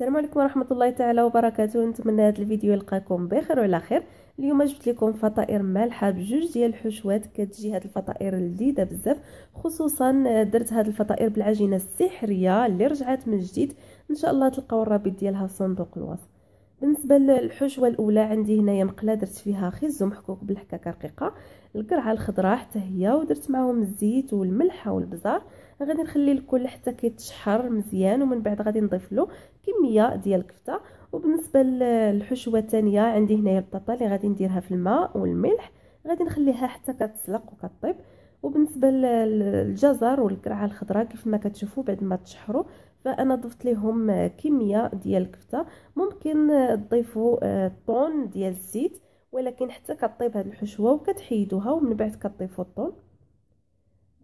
السلام عليكم ورحمه الله تعالى وبركاته نتمنى هذا الفيديو يلقاكم بخير وعلى خير اليوم جبت لكم فطائر مالحه بجوج ديال الحشوات كتجي هاد الفطائر لذيذه بزاف خصوصا درت هاد الفطائر بالعجينه السحريه اللي رجعت من جديد ان شاء الله تلقاو الرابط ديالها في صندوق الوصف بالنسبه للحشوه الاولى عندي هنايا مقله درت فيها خز ومحكوك بالحكاكه رقيقه القرعه الخضراء حتى هي ودرت معاهم الزيت والملح والبزار غادي نخلي الكل حتى كيتشحر مزيان ومن بعد غادي نضيف له كميه ديال الكفته وبالنسبه للحشوه الثانيه عندي هنايا البطاطا اللي غادي نديرها في الماء والملح غادي نخليها حتى كتسلق وكطيب وبالنسبه للجزر والقرعه الخضراء كيف ما كتشوفوا بعد ما تشحروا فانا ضفت لهم كميه ديال الكفته ممكن تضيفوا آه، طون ديال الزيت ولكن حتى كطيب هاد الحشوه وكتحيدوها ومن بعد كطيفوا الطون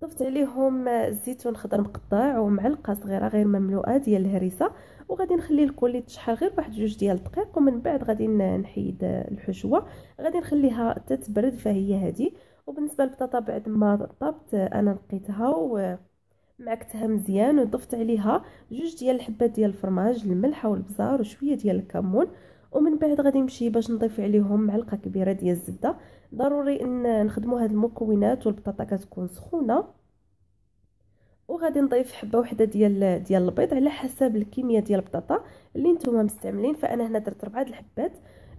ضفت عليهم آه، الزيتون خضر مقطع ومعلقه صغيره غير مملوءه ديال الهريسه وغادي نخلي الكل يتشحر غير واحد جوج ديال الدقيق ومن بعد غادي نحيد آه، الحشوه غادي نخليها تتبرد فهي هذه وبالنسبه للبطاطا بعد ما طبت انا نقيتها ومعكتها مزيان وضفت عليها جوج ديال الحبات ديال الفرماج الملح والبزار وشويه ديال الكمون ومن بعد غادي نمشي باش نضيف عليهم معلقه كبيره ديال الزبده ضروري ان نخدموا هاد المكونات والبطاطا كتكون سخونه وغادي نضيف حبه وحده ديال ديال البيض على حسب الكميه ديال البطاطا اللي نتوما مستعملين فانا هنا درت ربعه د الحبات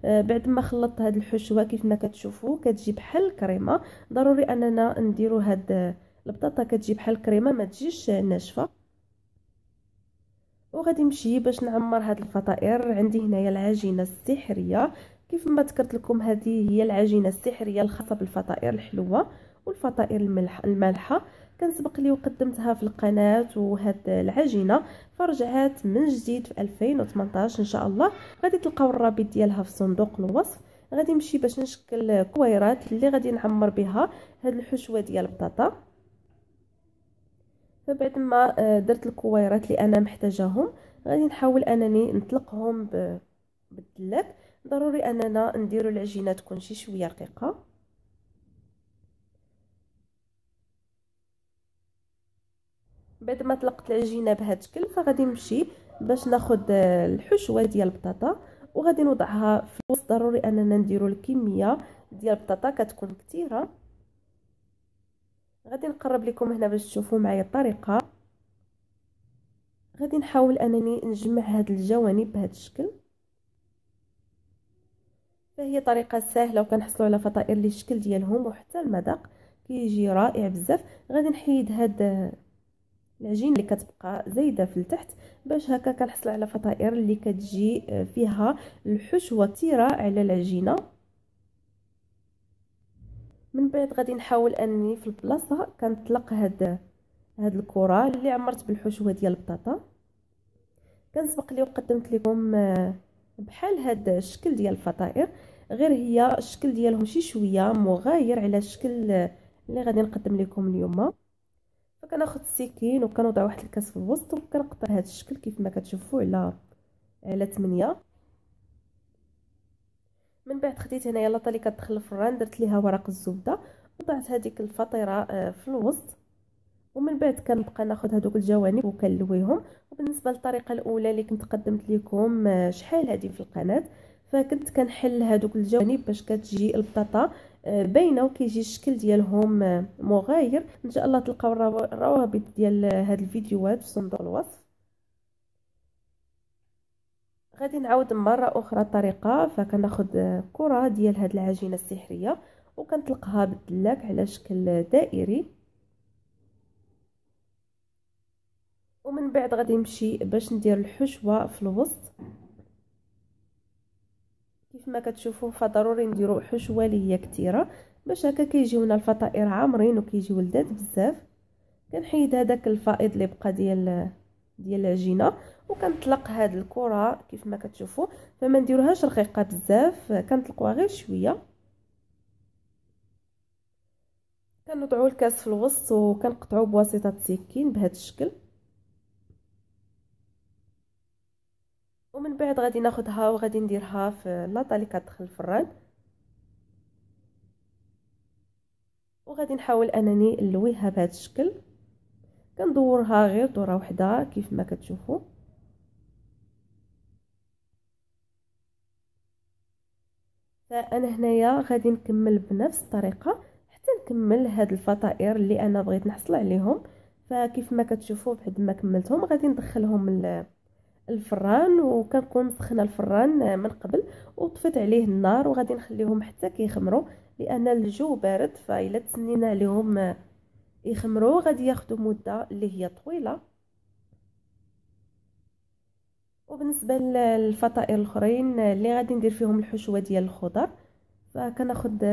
آه، بعد ما خلطت هاد الحشوه كيف ما كتشوفوا كتجي بحال الكريمه ضروري اننا نديرو هاد آه، البطاطا كتجي بحال الكريمه ما تجيش ناشفه وغادي نمشي باش نعمر هاد الفطائر عندي هنايا العجينه السحريه كيف ما ذكرت لكم هذه هي العجينه السحريه الخاصه بالفطائر الحلوه والفطائر الملح المالحه كان سبق لي وقدمتها في القناه وهاد العجينه فرجعات من جديد في 2018 ان شاء الله غادي تلقاو الرابط ديالها في صندوق الوصف غادي نمشي باش نشكل كويرات اللي غادي نعمر بها هاد الحشوه ديال البطاطا فبعد ما آه، درت الكويرات اللي انا محتاجاهم غادي نحاول انني نطلقهم بالدلاك ضروري اننا نديرو العجينه تكون شي شويه رقيقه بعد ما طلقت العجينه بهذا الشكل فغادي نمشي باش ناخذ آه، الحشوه ديال البطاطا وغادي نوضعها في الوسط ضروري اننا نديرو الكميه ديال البطاطا كتكون كثيره غادي نقرب لكم هنا باش تشوفوا معايا الطريقه غادي نحاول انني نجمع هاد الجوانب بهذا الشكل فهي طريقه سهله وكنحصلوا على فطائر للشكل ديالهم وحتى المذاق كيجي رائع بزاف غادي نحيد هاد العجين اللي كتبقى زايده في التحت باش هكا كنحصل على فطائر اللي كتجي آه، فيها الحشوه تيره على العجينه من بعد غادي نحاول اني في البلاصه كنطلق هاد هاد الكره اللي عمرت بالحشوه ديال البطاطا كنسبق لي وقدمت لكم آه، بحال هاد الشكل ديال الفطائر غير هي الشكل ديالهم شي شويه مغاير على الشكل آه، اللي غادي نقدم لكم اليوم فكناخد السكين وكنوضع واحد الكاس في الوسط وكنقطع هذا الشكل كيف ما كتشوفوا على على 8 من بعد خديت هنايا لاطا اللي كتدخل الفران درت ليها ورق الزبده وضعت هذيك الفطيره آه، في الوسط ومن بعد كنبقى ناخذ هذوك الجوانب وكنلويهم وبالنسبه للطريقه الاولى اللي كنت قدمت لكم آه، شحال هذه في القناه فكنت كنحل هذوك الجوانب باش كتجي البطاطا باينه وكيجي الشكل ديالهم آه، مغاير ان شاء الله تلقاو الروابط ديال آه، هاد الفيديوهات في صندوق الوصف غادي نعاود مره اخرى الطريقه فكناخذ آه، كره ديال هاد العجينه السحريه وكنطلقها بالدلاك على شكل دائري ومن بعد غادي نمشي باش ندير الحشوه في الوسط كيف ما كتشوفوا فضروري نديرو حشوه اللي هي كثيره باش هكا كيجيونا الفطائر عامرين وكيجيو لذاذ بزاف كنحيد هذاك الفائض اللي بقى ديال ديال العجينه وكنطلق هاد الكره كيف ما كتشوفوا فما نديروهاش رقيقه بزاف كنطلقوها غير شويه كنوضعوا الكاس في الوسط وكنقطعوا بواسطه سكين بهذا الشكل ومن بعد غادي ناخدها وغادي نديرها في لاطا اللي كتدخل الفران وغادي نحاول انني نلويها بهذا الشكل كندورها غير دوره وحده كيف ما كتشوفوا فانا هنايا غادي نكمل بنفس الطريقه حتى نكمل هاد الفطائر اللي انا بغيت نحصل عليهم فكيف ما كتشوفوا بعد ما كملتهم غادي ندخلهم الفران وكنكون سخنا الفران من قبل وطفيت عليه النار وغادي نخليهم حتى كيخمروا لان الجو بارد فالا تسنينا عليهم يخمروا غادي ياخذوا مده اللي هي طويله وبالنسبه للفطائر الاخرين اللي غادي ندير فيهم الحشوه ديال الخضر فكناخذ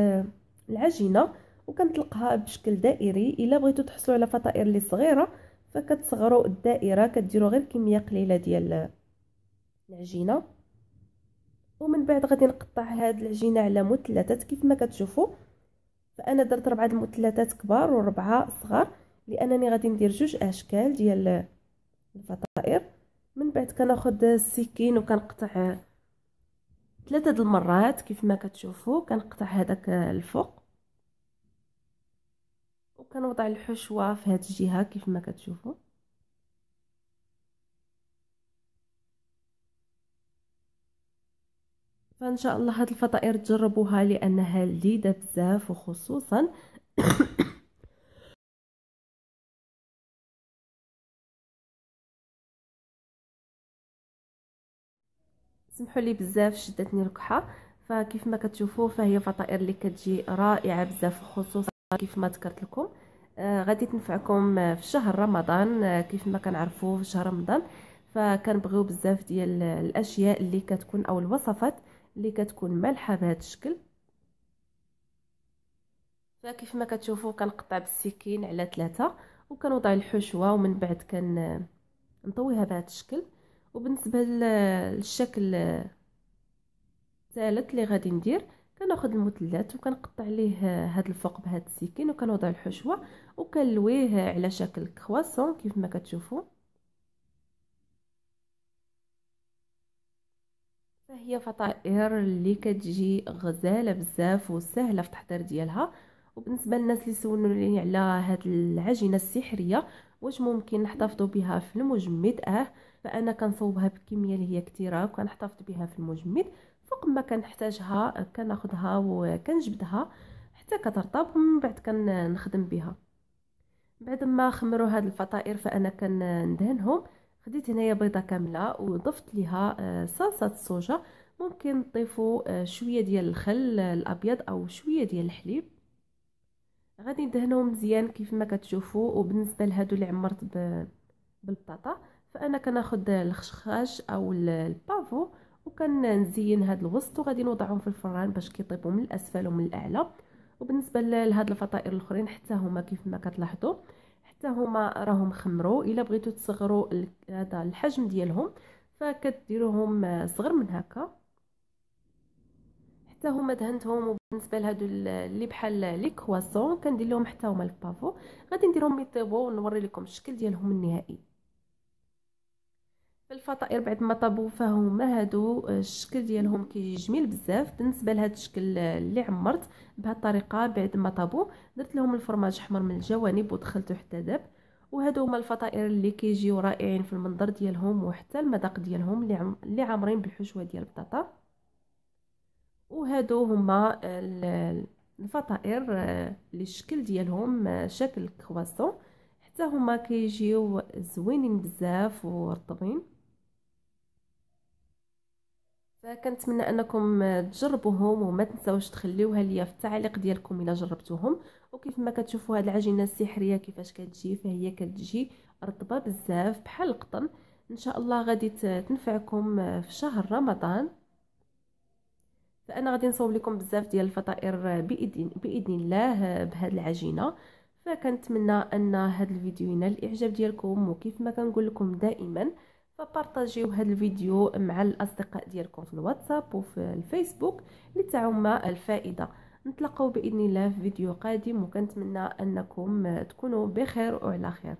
العجينه وكنطلقها بشكل دائري الا بغيتو تحصلوا على فطائر اللي صغيره فكتصغروا الدائره كديروا غير كميه قليله ديال العجينه ومن بعد غادي نقطع هاد العجينه على مثلثات كيف ما كتشوفوا فانا درت ربعه المثلثات كبار وربعه صغار لانني غادي ندير جوج اشكال ديال الفطائر من بعد كناخذ السكين وكنقطع ثلاثه د المرات كيف ما كتشوفوا كنقطع هذاك الفوق كنوضع الحشوه في هاد الجهه كيف ما كتشوفوا فان شاء الله هاد الفطائر تجربوها لانها لذيذه بزاف وخصوصا سمحوا لي بزاف شدتني الكحه فكيف ما كتشوفوا فهي فطائر اللي كتجي رائعه بزاف خصوصا كيف ما ذكرت لكم آه، غادي تنفعكم آه، في شهر رمضان آه، كيف ما كنعرفوا في شهر رمضان فكنبغيو بزاف ديال الاشياء اللي كتكون او الوصفات اللي كتكون مالحه بهذا الشكل فكيف ما كتشوفوا كنقطع بالسكين على ثلاثة وكنوضع الحشوه ومن بعد كنطويها نطويها بهذا الشكل وبالنسبه للشكل الثالث اللي غادي ندير كناخذ المثلث وكنقطع ليه هذا الفوق بهذا السكين وكنوضع الحشوه وكنلويه على شكل كرواسون كيف ما كتشوفوا هي فطائر اللي كتجي غزاله بزاف وسهله في التحضير ديالها وبالنسبه للناس اللي سولوني على هاد العجينه السحريه واش ممكن نحتفظوا بها في المجمد اه فانا كنصوبها بكميه اللي هي كثيره وكنحتفظ بها في المجمد فوق ما كنحتاجها كناخدها وكنجبدها حتى كترطب ومن بعد كنخدم بها بعد ما خمروا هاد الفطائر فانا كندهنهم خديت هنايا بيضه كامله وضفت ليها آه، صلصه الصوجه ممكن تضيفوا آه، شويه ديال الخل آه، الابيض او شويه ديال الحليب غادي ندهنهم مزيان كيف ما كتشوفوا وبالنسبه لهادو اللي عمرت بالبطاطا فانا كناخد الخشخاش او البافو وكنزين هاد الوسط وغادي نوضعهم في الفران باش كيطيبوا من الاسفل ومن الاعلى وبالنسبه لهاد الفطائر الاخرين حتى هما كيف ما كتلاحظوا حتى هما راهم خمروا الا بغيتو تصغروا هذا الحجم ديالهم فكديروهم آه، صغر من هكا حتى هما دهنتهم وبالنسبه لهادو اللي بحال لي كواسون كندير لهم حتى هما البافو غادي نديرهم يطيبوا ونوري لكم الشكل ديالهم النهائي الفطائر بعد ما طابو فهما هادو آه، الشكل ديالهم كيجي جميل بزاف بالنسبه لهاد الشكل آه، اللي عمرت بهاد الطريقه بعد ما طابو درت لهم الفرماج احمر من الجوانب ودخلته حتى داب وهادو هما الفطائر اللي كيجيو رائعين في المنظر ديالهم وحتى المذاق ديالهم اللي, عم... اللي عامرين بالحشوه ديال البطاطا وهادو هما آه، الفطائر اللي الشكل ديالهم شكل كرواسون حتى هما كيجيو زوينين بزاف ورطبين فكنتمنى انكم تجربوهم وما تنساوش تخليوها ليا في التعليق ديالكم الا جربتوهم وكيف ما كتشوفوا هاد العجينه السحريه كيفاش كتجي فهي كتجي رطبه بزاف بحال القطن ان شاء الله غادي تنفعكم في شهر رمضان فانا غادي نصوب لكم بزاف ديال الفطائر باذن باذن الله بهاد العجينه فكنتمنى ان هاد الفيديو ينال الاعجاب ديالكم وكيف ما كنقول لكم دائما فبارطاجيو هذا الفيديو مع الاصدقاء ديالكم في الواتساب وفي الفيسبوك لتعم الفائده نتلاقاو باذن الله في فيديو قادم وكنتمنى انكم تكونوا بخير وعلى خير